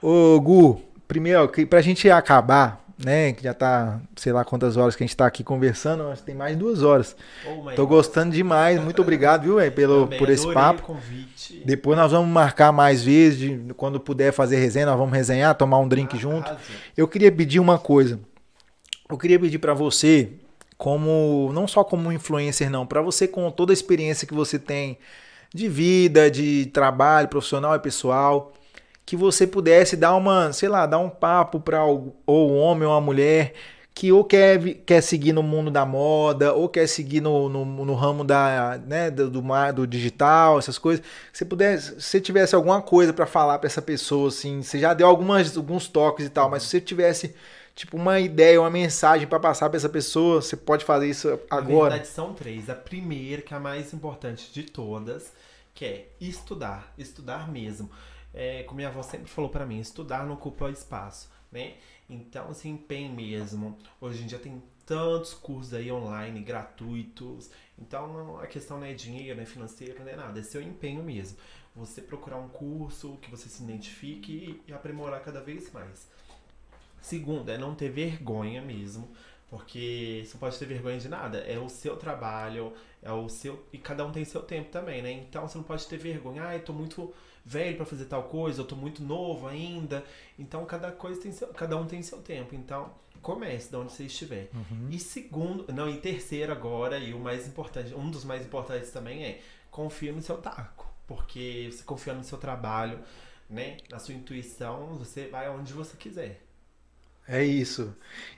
Ô, Gu, primeiro, pra gente acabar, né? Que já tá, sei lá quantas horas que a gente tá aqui conversando, acho que tem mais duas horas. Oh, Tô gostando demais, muito obrigado, viu, véio, pelo Também por esse papo. Convite. Depois nós vamos marcar mais vezes, de, quando puder fazer resenha, nós vamos resenhar, tomar um drink ah, junto. Eu queria pedir uma coisa. Eu queria pedir para você, como não só como influencer não, para você com toda a experiência que você tem de vida, de trabalho profissional e pessoal, que você pudesse dar uma, sei lá, dar um papo para ou um homem ou uma mulher que ou quer, quer seguir no mundo da moda, ou quer seguir no, no, no ramo da, né, do, do, do, digital, essas coisas. Se pudesse, se tivesse alguma coisa para falar para essa pessoa, assim, você já deu algumas, alguns toques e tal, mas se você tivesse tipo uma ideia, uma mensagem para passar para essa pessoa, você pode fazer isso agora. Na verdade, são três. A primeira, que é a mais importante de todas, que é estudar, estudar mesmo é, como minha avó sempre falou para mim, estudar não ocupa espaço, né? Então se assim, empenhe mesmo. Hoje em dia tem tantos cursos aí online gratuitos. Então não, a questão não é dinheiro, não é financeiro, não é nada, é seu empenho mesmo. Você procurar um curso que você se identifique e aprimorar cada vez mais. Segundo, é não ter vergonha mesmo porque você não pode ter vergonha de nada. É o seu trabalho, é o seu. E cada um tem seu tempo também, né? Então você não pode ter vergonha. Ah, eu tô muito velho para fazer tal coisa, eu tô muito novo ainda. Então cada coisa tem seu, cada um tem seu tempo. Então comece de onde você estiver. Uhum. E segundo, não, e terceiro agora, e o mais importante, um dos mais importantes também é confia no seu taco. Porque você confia no seu trabalho, né, na sua intuição, você vai aonde você quiser. É isso.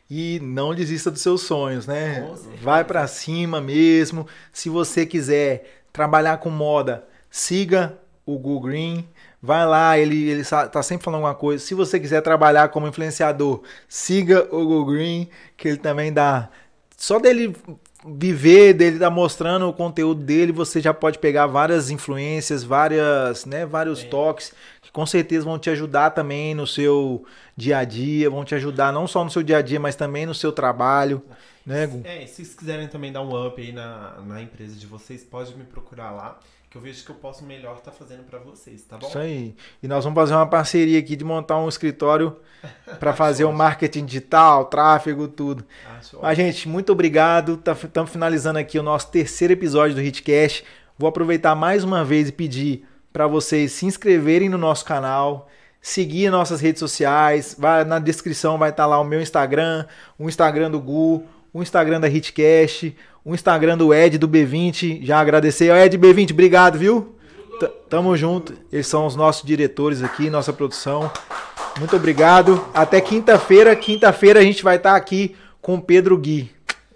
E não desista dos seus sonhos, né? Vai para cima mesmo. Se você quiser trabalhar com moda, siga o Google Green. Vai lá, ele, ele tá sempre falando alguma coisa. Se você quiser trabalhar como influenciador, siga o Google Green, que ele também dá. Só dele viver dele, tá mostrando o conteúdo dele, você já pode pegar várias influências, várias, né, vários toques que com certeza vão te ajudar também no seu dia a dia, vão te ajudar não só no seu dia a dia, mas também no seu trabalho. É, se vocês quiserem também dar um up aí na, na empresa de vocês, pode me procurar lá, que eu vejo que eu posso melhor estar tá fazendo para vocês, tá bom? Isso aí. E nós vamos fazer uma parceria aqui de montar um escritório para fazer o um marketing digital, tráfego, tudo. Acho ah, Mas, gente, muito obrigado. Estamos tá finalizando aqui o nosso terceiro episódio do HitCast. Vou aproveitar mais uma vez e pedir para vocês se inscreverem no nosso canal, seguir nossas redes sociais. Vai na descrição vai estar tá lá o meu Instagram, o Instagram do Gu, o Instagram da Hitcast, o Instagram do Ed do B20. Já agradecer. Ed B20, obrigado, viu? T tamo junto. Eles são os nossos diretores aqui, nossa produção. Muito obrigado. Até quinta-feira. Quinta-feira a gente vai estar tá aqui com o Pedro Gui,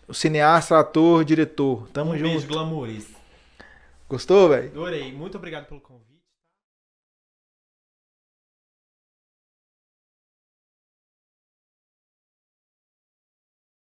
o cineasta, ator, diretor. Tamo um junto. Beijo, glamouris. Gostou, velho? Adorei. Muito obrigado pelo convite.